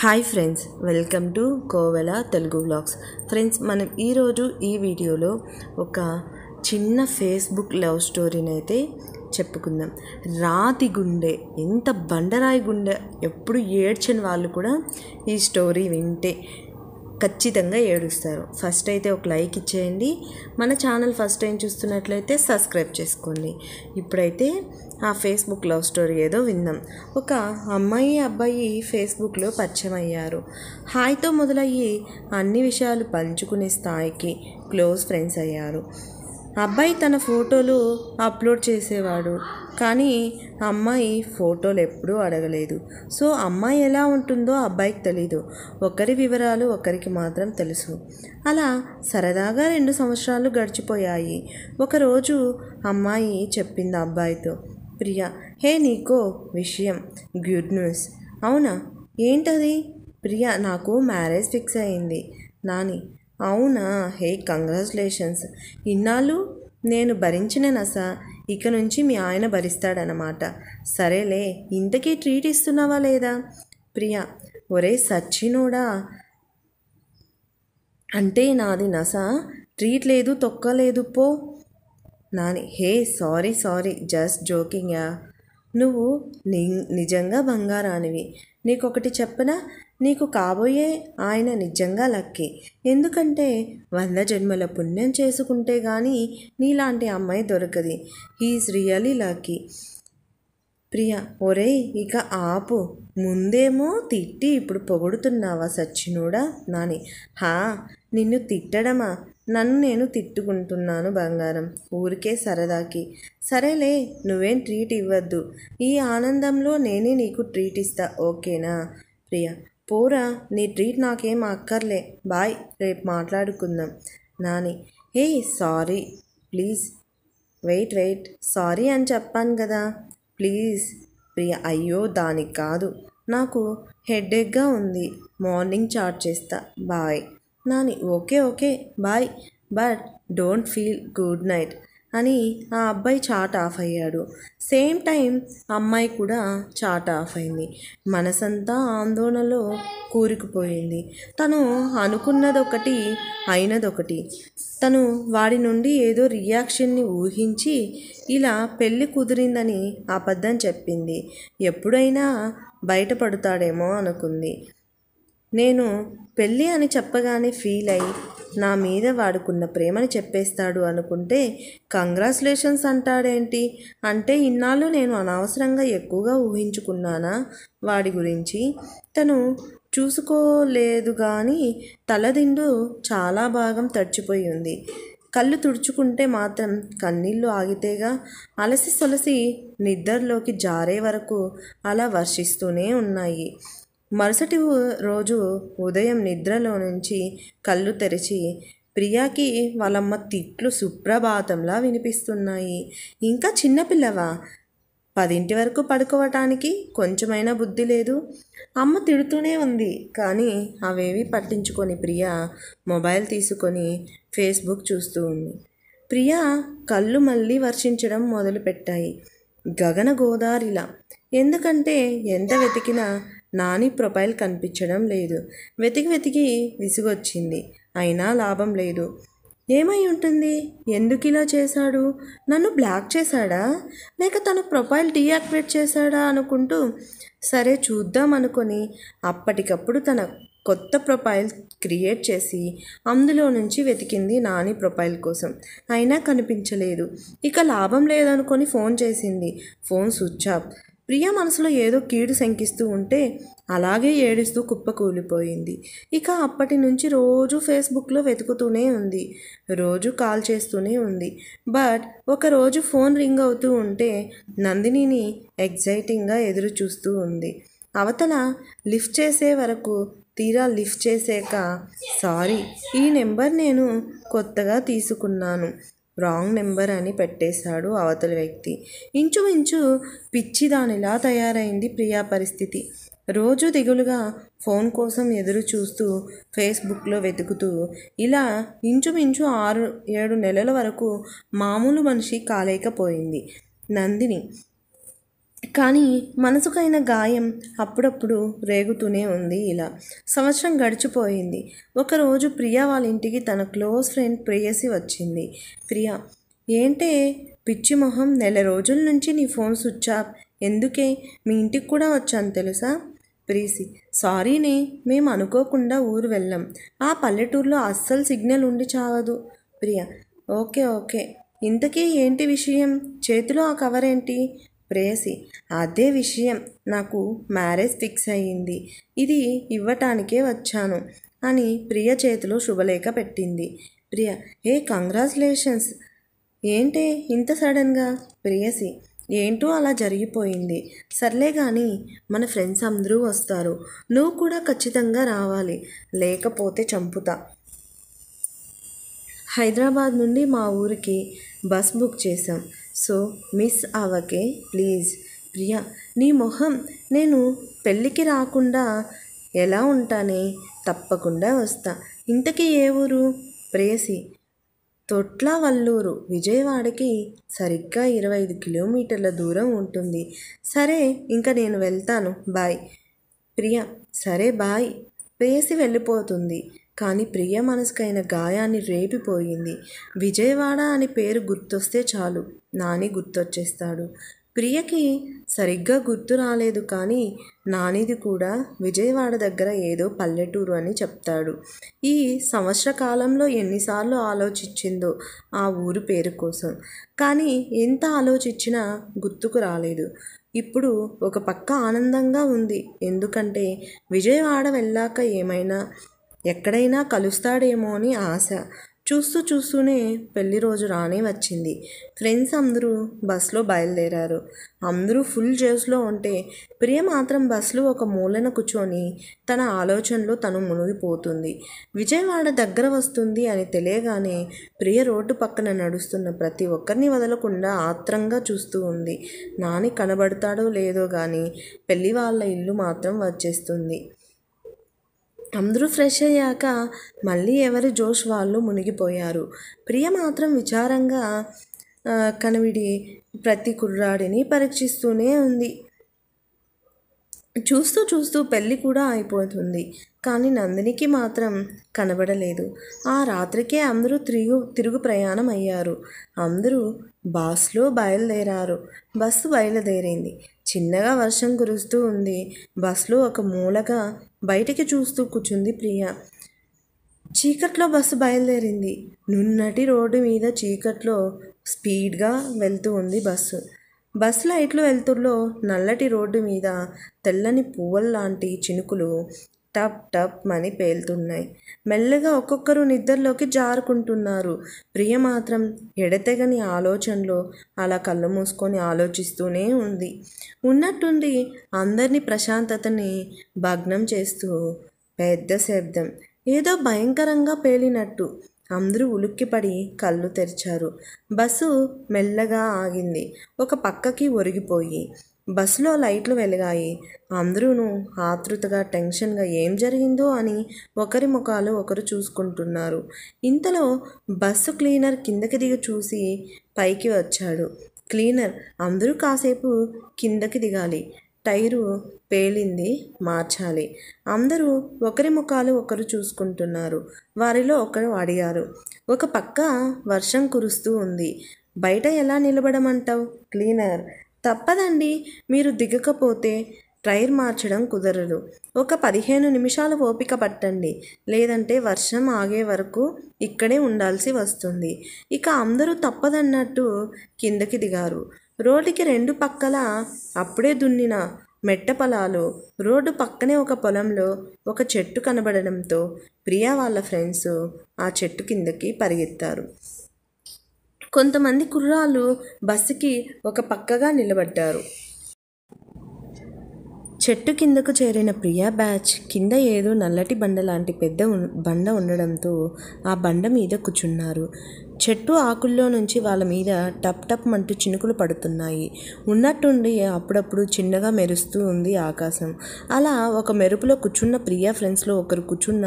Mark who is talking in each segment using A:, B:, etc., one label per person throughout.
A: hi friends welcome to Kovela Telugu blogs friends మనం ఈరోజు ఈ వీడియోలో ఒక చిన్న ఫేస్బుక్ లవ్ స్టోరీని అయితే చెప్పుకుందాం రాతి గుండె ఎంత బండరాయి గుండె ఎప్పుడు ఏడ్చని వాళ్ళు కూడా ఈ స్టోరీ వింటే ఖచ్చితంగా ఏడుస్తారు ఫస్ట్ అయితే ఒక లైక్ ఇచ్చేయండి మన ఛానల్ ఫస్ట్ టైం చూస్తున్నట్లయితే సబ్స్క్రైబ్ చేసుకోండి ఇప్పుడైతే ఆ ఫేస్బుక్ లవ్ స్టోరీ ఏదో విందాం ఒక అమ్మాయి అబ్బాయి ఫేస్బుక్లో పరిచయం అయ్యారు హాయ్తో మొదలయ్యి అన్ని విషయాలు పంచుకునే స్థాయికి క్లోజ్ ఫ్రెండ్స్ అయ్యారు అబ్బాయి తన ఫోటోలు అప్లోడ్ చేసేవాడు కానీ అమ్మాయి ఫోటోలు ఎప్పుడూ అడగలేదు సో అమ్మాయి ఎలా ఉంటుందో అబ్బాయికి తెలీదు ఒకరి వివరాలు ఒకరికి మాత్రం తెలుసు అలా సరదాగా రెండు సంవత్సరాలు గడిచిపోయాయి ఒకరోజు అమ్మాయి చెప్పింది అబ్బాయితో ప్రియా హే నీకో విషయం గుడ్ న్యూస్ అవునా ఏంటది ప్రియా నాకు మ్యారేజ్ ఫిక్స్ అయింది నాని అవునా హే కంగ్రాచులేషన్స్ ఇన్నాళ్ళు నేను భరించిన నస ఇక నుంచి మీ ఆయన భరిస్తాడనమాట సరేలే ఇంతకీ ట్రీట్ ఇస్తున్నావా లేదా ప్రియా ఒరే సచ్చినోడా అంటే నాది నస ట్రీట్ లేదు తొక్కలేదు పో Nani hey sorry sorry just joking నువ్వు నిజంగా బంగారానివి నీకొకటి చెప్పనా నీకు కాబోయే ఆయన నిజంగా లక్కీ ఎందుకంటే వంద జన్మల పుణ్యం చేసుకుంటే కానీ నీలాంటి అమ్మాయి దొరకది హీస్ రియలీ లక్కీ ప్రియా ఒరే ఇక ఆపు ముందేమో తిట్టి ఇప్పుడు పొగుడుతున్నావా సచ్చినూడా నాని హా నిన్ను తిట్టడమా నన్ను నేను తిట్టుకుంటున్నాను బంగారం ఊరికే సరదాకి సరేలే నువ్వేం ట్రీట్ ఇవ్వద్దు ఈ ఆనందంలో నేనే నీకు ట్రీట్ ఇస్తా ఓకేనా ప్రియా పోరా నీ ట్రీట్ నాకేం అక్కర్లే బాయ్ రేపు మాట్లాడుకుందాం Nani hey sorry please wait wait sorry అని చెప్పాను కదా ప్లీజ్ ప్రియ అయ్యో దానికి కాదు నాకు హెడేక్గా ఉంది మార్నింగ్ చార్ట్ చేస్తా bye Nani okay okay bye but don't feel good night అని ఆ అబ్బాయి చాట్ ఆఫ్ అయ్యాడు సేమ్ టైం అమ్మాయి కూడా చాట్ ఆఫ్ అయింది మనసంతా ఆందోళనలో కూరుకుపోయింది తను అనుకున్నదొకటి అయినదొకటి తను వాడి నుండి ఏదో రియాక్షన్ని ఊహించి ఇలా పెళ్ళి కుదిరిందని అబద్ధం చెప్పింది ఎప్పుడైనా బయటపడతాడేమో అనుకుంది నేను పెళ్ళి అని చెప్పగానే ఫీల్ అయ్యి నా మీద వాడుకున్న ప్రేమని చెప్పేస్తాడు అనుకుంటే కంగ్రాచులేషన్స్ అంటాడేంటి అంటే ఇన్నాళ్ళు నేను అనవసరంగా ఎక్కువగా ఊహించుకున్నానా వాడి గురించి తను చూసుకోలేదు కానీ తలదిండు చాలా భాగం తడిచిపోయి ఉంది కళ్ళు తుడుచుకుంటే మాత్రం కన్నీళ్ళు ఆగితేగా అలసి సొలసి నిద్రలోకి జారే వరకు అలా వర్షిస్తూనే ఉన్నాయి మరుసటి రోజు ఉదయం నిద్రలో నుంచి కళ్ళు తెరిచి ప్రియాకి వాళ్ళమ్మ తిట్లు సుప్రభాతంలా వినిపిస్తున్నాయి ఇంకా చిన్నపిల్లవా పదింటి వరకు పడుకోవటానికి కొంచెమైనా బుద్ధి లేదు అమ్మ తిడుతూనే ఉంది కానీ అవేవి పట్టించుకొని ప్రియా మొబైల్ తీసుకొని ఫేస్బుక్ చూస్తూ ఉంది ప్రియా కళ్ళు మళ్ళీ వర్షించడం మొదలుపెట్టాయి గగన గోదారిలా ఎందుకంటే ఎంత వెతికినా నాని ప్రొఫైల్ కనిపించడం లేదు వెతికి వెతికి విసుగొచ్చింది అయినా లాభం లేదు ఏమై ఉంటుంది ఎందుకు ఇలా చేశాడు నన్ను బ్లాక్ చేశాడా లేక తన ప్రొఫైల్ డీయాక్టివేట్ చేశాడా అనుకుంటూ సరే చూద్దాం అనుకొని అప్పటికప్పుడు తన కొత్త ప్రొఫైల్ క్రియేట్ చేసి అందులో నుంచి వెతికింది నాని ప్రొఫైల్ కోసం అయినా కనిపించలేదు ఇక లాభం లేదనుకొని ఫోన్ చేసింది ఫోన్ స్విచ్ ఆఫ్ ప్రియ మనసులో ఏదో కీడు శంకిస్తూ ఉంటే అలాగే ఏడుస్తూ కుప్పకూలిపోయింది ఇక అప్పటి నుంచి రోజు ఫేస్బుక్లో వెతుకుతూనే ఉంది రోజు కాల్ చేస్తూనే ఉంది బట్ ఒకరోజు ఫోన్ రింగ్ అవుతూ ఉంటే నందినిని ఎగ్జైటింగ్గా ఎదురు చూస్తూ ఉంది అవతల లిఫ్ట్ చేసే వరకు తీరా లిఫ్ట్ చేసాక సారీ ఈ నెంబర్ నేను కొత్తగా తీసుకున్నాను రాంగ్ నెంబర్ అని పెట్టేశాడు అవతలి వ్యక్తి ఇంచుమించు పిచ్చిదానిలా తయారైంది ప్రియా పరిస్థితి రోజు దిగులుగా ఫోన్ కోసం ఎదురు చూస్తూ ఫేస్బుక్లో వెతుకుతూ ఇలా ఇంచుమించు ఆరు ఏడు నెలల వరకు మామూలు మనిషి కాలేకపోయింది నందిని కానీ మనసుకైన గాయం అప్పుడప్పుడు రేగుతూనే ఉంది ఇలా సంవత్సరం గడిచిపోయింది ఒకరోజు ప్రియా వాళ్ళ ఇంటికి తన క్లోజ్ ఫ్రెండ్ ప్రేయసి వచ్చింది ప్రియా ఏంటే పిచ్చి మొహం నెల రోజుల నుంచి నీ ఫోన్ స్విచ్ ఆఫ్ ఎందుకే మీ ఇంటికి కూడా వచ్చాను తెలుసా ప్రీసి సారీనే మేము అనుకోకుండా ఊరు వెళ్ళాం ఆ పల్లెటూరులో అస్సలు సిగ్నల్ ఉండి చావదు ప్రియా ఓకే ఓకే ఇంతకీ ఏంటి విషయం చేతిలో ఆ కవర్ ఏంటి ప్రేయసి అదే విషయం నాకు మ్యారేజ్ ఫిక్స్ అయ్యింది ఇది ఇవ్వటానికే వచ్చాను అని ప్రియ చేతిలో శుభలేఖ పెట్టింది ప్రియ ఏ కంగ్రాచులేషన్స్ ఏంటే ఇంత సడన్గా ప్రియసి ఏంటో అలా జరిగిపోయింది సర్లే కానీ మన ఫ్రెండ్స్ అందరూ వస్తారు నువ్వు కూడా ఖచ్చితంగా రావాలి లేకపోతే చంపుతా హైదరాబాద్ నుండి మా ఊరికి బస్ బుక్ చేశాం సో మిస్ అవకే ప్లీజ్ ప్రియా నీ మొహం నేను పెళ్ళికి రాకుండా ఎలా ఉంటానే తప్పకుండా వస్తా ఇంతకీ ఏ ఊరు ప్రేసి తొట్ల వల్లూరు విజయవాడకి సరిగ్గా ఇరవై ఐదు కిలోమీటర్ల దూరం ఉంటుంది సరే ఇంకా నేను వెళ్తాను బాయ్ ప్రియా సరే బాయ్ వేసి వెళ్ళిపోతుంది కానీ ప్రియ మనసుకైన గాయాన్ని రేపిపోయింది విజయవాడ అని పేరు గుర్తొస్తే చాలు నాని గుర్తొచ్చేస్తాడు ప్రియకి సరిగ్గా గుర్తు రాలేదు కానీ నానిది కూడా విజయవాడ దగ్గర ఏదో పల్లెటూరు అని చెప్తాడు ఈ సంవత్సర కాలంలో ఎన్నిసార్లు ఆలోచించిందో ఆ ఊరు పేరు కోసం కానీ ఎంత ఆలోచించినా గుర్తుకు రాలేదు ఇప్పుడు ఒక పక్క ఆనందంగా ఉంది ఎందుకంటే విజయవాడ వెళ్ళాక ఏమైనా ఎక్కడైనా కలుస్తాడేమో అని ఆశ చూస్తూ చూస్తూనే పెళ్లి రోజు రానే వచ్చింది ఫ్రెండ్స్ అందరూ బస్సులో బయలుదేరారు అందరూ ఫుల్ జేస్లో ఉంటే ప్రియ మాత్రం బస్సులో ఒక మూలన కూర్చొని తన ఆలోచనలో తను మునిగిపోతుంది విజయవాడ దగ్గర వస్తుంది అని తెలియగానే ప్రియ రోడ్డు పక్కన నడుస్తున్న ప్రతి ఒక్కరిని వదలకుండా ఆత్రంగా చూస్తూ ఉంది నాని కనబడతాడో లేదో కానీ పెళ్లి వాళ్ళ ఇల్లు మాత్రం వచ్చేస్తుంది అందరూ ఫ్రెష్ అయ్యాక మళ్ళీ ఎవరి జోష్ వాళ్ళు మునిగిపోయారు ప్రియ మాత్రం విచారంగా కనువిడి ప్రతి కుర్రాడిని పరీక్షిస్తూనే ఉంది చూస్తూ చూస్తూ పెళ్ళి కూడా అయిపోతుంది కానీ నందినికి మాత్రం కనబడలేదు ఆ రాత్రికే అందరూ తిరుగు తిరుగు ప్రయాణం అయ్యారు అందరూ బస్సులో బయలుదేరారు బస్సు బయలుదేరింది చిన్నగా వర్షం కురుస్తూ ఉంది బస్సులో ఒక మూలగా బయటికి చూస్తూ కూర్చుంది ప్రియ చీకట్లో బస్సు బయలుదేరింది నున్నటి రోడ్డు మీద చీకట్లో స్పీడ్గా వెళ్తూ ఉంది బస్సు బస్ లైట్లు వెళ్తుల్లో నల్లటి రోడ్డు మీద తెల్లని పువ్వుల్లాంటి చినుకులు టప్ టప్ అని పేలుతున్నాయి మెల్లగా ఒక్కొక్కరు నిద్రలోకి జారుకుంటున్నారు ప్రియ మాత్రం ఎడతెగని ఆలోచనలో అలా కళ్ళు మూసుకొని ఆలోచిస్తూనే ఉంది ఉన్నట్టుండి అందరినీ ప్రశాంతతని భగ్నం చేస్తూ పెద్ద శబ్దం ఏదో భయంకరంగా పేలినట్టు అందరూ ఉలుక్కిపడి కళ్ళు తెరిచారు బస్సు మెల్లగా ఆగింది ఒక పక్కకి ఒరిగిపోయి బస్సులో లైట్లు వెలిగాయి అందరూను ఆతృతగా టెన్షన్గా ఏం జరిగిందో అని ఒకరి ముఖాలు ఒకరు చూసుకుంటున్నారు ఇంతలో బస్సు క్లీనర్ కిందకి దిగి చూసి పైకి వచ్చాడు క్లీనర్ అందరూ కాసేపు కిందకి దిగాలి టైరు పేలింది మార్చాలి అందరూ ఒకరి ముఖాలు ఒకరు చూసుకుంటున్నారు వారిలో ఒకరు అడిగారు ఒక పక్క వర్షం కురుస్తూ ఉంది బయట ఎలా నిలబడమంటావు క్లీనర్ తప్పదండి మీరు దిగకపోతే టైర్ మార్చడం కుదరదు ఒక పదిహేను నిమిషాలు ఓపిక పట్టండి లేదంటే వర్షం ఆగే వరకు ఇక్కడే ఉండాల్సి వస్తుంది ఇక అందరూ తప్పదన్నట్టు కిందకి దిగారు రోడ్డుకి రెండు పక్కల అప్పుడే దున్నిన మెట్ట పొలాలు రోడ్డు పక్కనే ఒక పొలంలో ఒక చెట్టు కనబడడంతో ప్రియా వాళ్ళ ఫ్రెండ్స్ ఆ చెట్టు కిందకి పరిగెత్తారు కొంతమంది కుర్రాళ్ళు బస్సుకి ఒక పక్కగా నిలబడ్డారు చెట్టు కిందకు చేరిన ప్రియా బ్యాచ్ కింద ఏదో నల్లటి బండ లాంటి పెద్ద బండ ఉండడంతో ఆ బండ మీద కూర్చున్నారు చెట్టు ఆకుల్లో నుంచి వాళ్ళ మీద టప్ టప్ అంటూ చినుకులు పడుతున్నాయి ఉన్నట్టుండి అప్పుడప్పుడు చిన్నగా మెరుస్తూ ఉంది ఆకాశం అలా ఒక మెరుపులో కూర్చున్న ప్రియా ఫ్రెండ్స్లో ఒకరు కూర్చున్న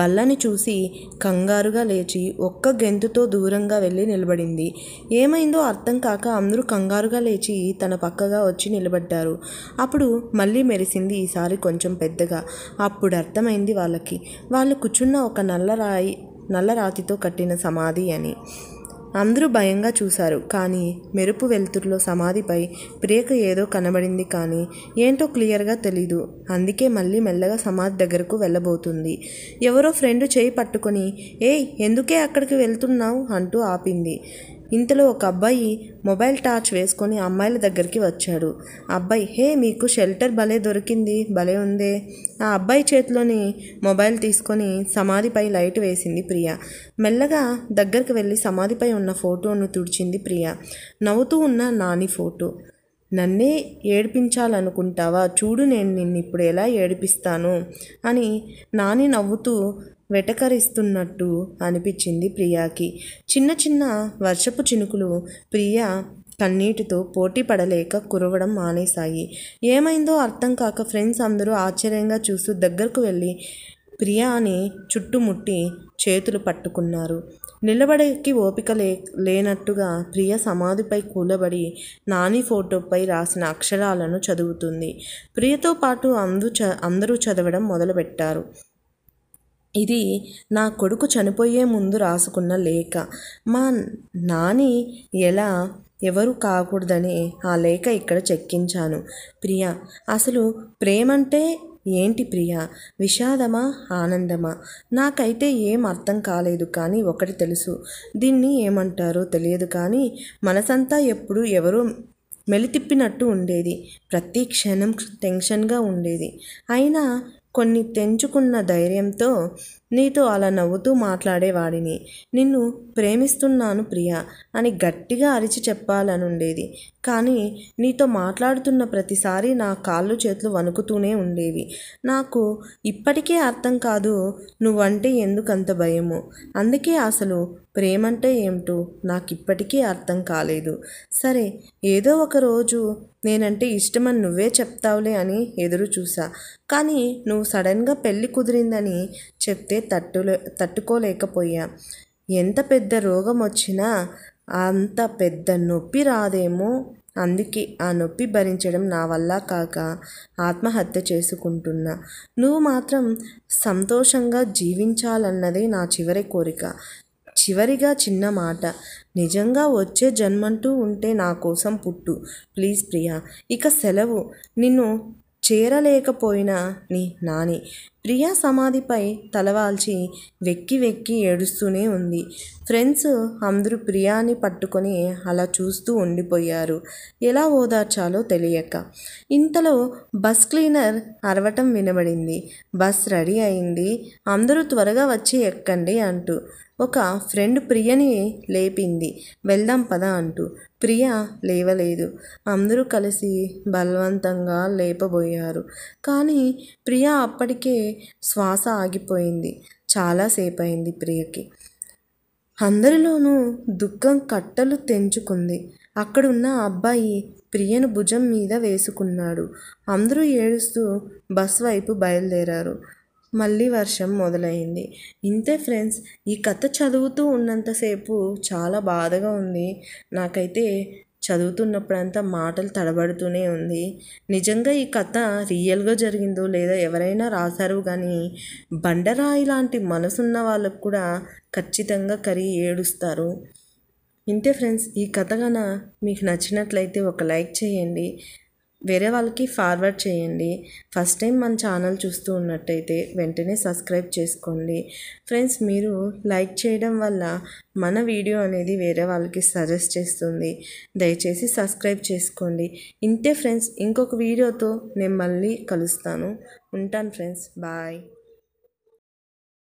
A: బల్లని చూసి కంగారుగా లేచి ఒక్క గెంతుతో దూరంగా వెళ్ళి నిలబడింది ఏమైందో అర్థం కాక అందరూ కంగారుగా లేచి తన పక్కగా వచ్చి నిలబడ్డారు అప్పుడు మళ్ళీ మెరిసింది ఈసారి కొంచెం పెద్దగా అప్పుడు అర్థమైంది వాళ్ళకి వాళ్ళు కూర్చున్న ఒక నల్ల రాయి నల్ల రాతితో కట్టిన సమాధి అని అందరూ భయంగా చూశారు కానీ మెరుపు వెలుతురులో సమాధిపై ప్రేక ఏదో కనబడింది కానీ ఏంటో క్లియర్గా తెలీదు అందుకే మళ్ళీ మెల్లగా సమాధి దగ్గరకు వెళ్ళబోతుంది ఎవరో ఫ్రెండ్ చేయి పట్టుకొని ఏయ్ ఎందుకే అక్కడికి వెళ్తున్నావు అంటూ ఆపింది ఇంతలో ఒక అబ్బాయి మొబైల్ టార్చ్ వేసుకొని అమ్మాయిల దగ్గరికి వచ్చాడు అబ్బాయి హే మీకు షెల్టర్ భలే దొరికింది భలే ఉందే ఆ అబ్బాయి చేతిలోని మొబైల్ తీసుకొని సమాధిపై లైట్ వేసింది ప్రియ మెల్లగా దగ్గరికి వెళ్ళి సమాధిపై ఉన్న ఫోటోను తుడిచింది ప్రియ నవ్వుతూ ఉన్న నాని ఫోటో నన్నే ఏడిపించాలనుకుంటావా చూడు నేను నిన్ను ఇప్పుడు ఎలా ఏడిపిస్తాను అని నాని నవ్వుతూ వెటకరిస్తున్నట్టు అనిపించింది ప్రియాకి చిన్న చిన్న వర్షపు చినుకులు ప్రియా కన్నీటితో పోటీ పడలేక కురవడం మానేశాయి ఏమైందో అర్థం కాక ఫ్రెండ్స్ అందరూ ఆశ్చర్యంగా చూస్తూ దగ్గరకు వెళ్ళి ప్రియా అని చుట్టుముట్టి చేతులు పట్టుకున్నారు నిలబడికి ఓపిక లే లేనట్టుగా ప్రియ సమాధిపై కూలబడి నాని ఫోటోపై రాసిన అక్షరాలను చదువుతుంది ప్రియతో పాటు అందు చ అందరూ చదవడం మొదలుపెట్టారు ఇది నా కొడుకు చనిపోయే ముందు రాసుకున్న లేఖ మా నాని ఎలా ఎవరు కాకూడదని ఆ లేఖ ఇక్కడ చెక్కించాను ప్రియా అసలు ప్రేమంటే ఏంటి ప్రియా విషాదమా ఆనందమా నాకైతే ఏం అర్థం కాలేదు కానీ ఒకటి తెలుసు దీన్ని ఏమంటారో తెలియదు కానీ మనసంతా ఎప్పుడు ఎవరో మెలితిప్పినట్టు ఉండేది ప్రతి క్షణం టెన్షన్గా ఉండేది అయినా కొన్ని తెంచుకున్న ధైర్యంతో నీతో అలా నవ్వుతూ మాట్లాడేవాడిని నిన్ను ప్రేమిస్తున్నాను ప్రియ అని గట్టిగా అరిచి చెప్పాలనుండేది కానీ నీతో మాట్లాడుతున్న ప్రతిసారి నా కాళ్ళు చేతులు వణుకుతూనే ఉండేవి నాకు ఇప్పటికే అర్థం కాదు నువ్వంటే ఎందుకంత భయము అందుకే అసలు ప్రేమంటే ఏమిటో నాకు ఇప్పటికీ అర్థం కాలేదు సరే ఏదో ఒక రోజు నేనంటే ఇష్టమని నువ్వే చెప్తావులే అని ఎదురు చూసా కానీ నువ్వు సడన్గా పెళ్ళి కుదిరిందని చెప్తే తట్టులే తట్టుకోలేకపోయా ఎంత పెద్ద రోగం వచ్చినా అంత పెద్ద నొప్పి రాదేమో అందుకే ఆ నొప్పి భరించడం నా వల్ల కాక ఆత్మహత్య చేసుకుంటున్నా నువ్వు మాత్రం సంతోషంగా జీవించాలన్నదే నా చివరి కోరిక చివరిగా చిన్న మాట నిజంగా వచ్చే జన్మంటూ ఉంటే నా కోసం పుట్టు ప్లీజ్ ప్రియా ఇక సెలవు నిన్ను చేరలేకపోయినా నీ నాని ప్రియా సమాధిపై తలవాల్చి వెక్కి వెక్కి ఏడుస్తూనే ఉంది ఫ్రెండ్స్ అందరూ ప్రియాని పట్టుకొని అలా చూస్తూ ఉండిపోయారు ఎలా ఓదార్చాలో తెలియక ఇంతలో బస్ క్లీనర్ అరవటం వినబడింది బస్ రెడీ అయింది అందరూ త్వరగా వచ్చి ఎక్కండి అంటూ ఒక ఫ్రెండ్ ప్రియని లేపింది వెళ్దాం పదా అంటూ ప్రియ లేవలేదు అందరూ కలిసి బలవంతంగా లేపబోయారు కానీ ప్రియ అప్పటికే శ్వాస ఆగిపోయింది చాలాసేపు అయింది ప్రియకి అందరిలోనూ దుఃఖం కట్టలు తెంచుకుంది అక్కడున్న అబ్బాయి ప్రియను భుజం మీద వేసుకున్నాడు అందరూ ఏడుస్తూ బస్ వైపు బయలుదేరారు మళ్ళీ వర్షం మొదలైంది ఇంతే ఫ్రెండ్స్ ఈ కథ చదువుతూ ఉన్నంతసేపు చాలా బాధగా ఉంది నాకైతే చదువుతున్నప్పుడంతా మాటలు తడబడుతూనే ఉంది నిజంగా ఈ కథ రియల్గా జరిగిందో లేదా ఎవరైనా రాశారు కానీ బండరాయి లాంటి మనసున్న వాళ్ళకు కూడా ఖచ్చితంగా కరిగి ఏడుస్తారు ఇంతే ఫ్రెండ్స్ ఈ కథ కన మీకు నచ్చినట్లయితే ఒక లైక్ చేయండి వేరే వాళ్ళకి ఫార్వర్డ్ చేయండి ఫస్ట్ టైం మన ఛానల్ చూస్తూ ఉన్నట్టయితే వెంటనే సబ్స్క్రైబ్ చేసుకోండి ఫ్రెండ్స్ మీరు లైక్ చేయడం వల్ల మన వీడియో అనేది వేరే వాళ్ళకి సజెస్ట్ చేస్తుంది దయచేసి సబ్స్క్రైబ్ చేసుకోండి ఇంతే ఫ్రెండ్స్ ఇంకొక వీడియోతో నేను మళ్ళీ కలుస్తాను ఉంటాను ఫ్రెండ్స్ బాయ్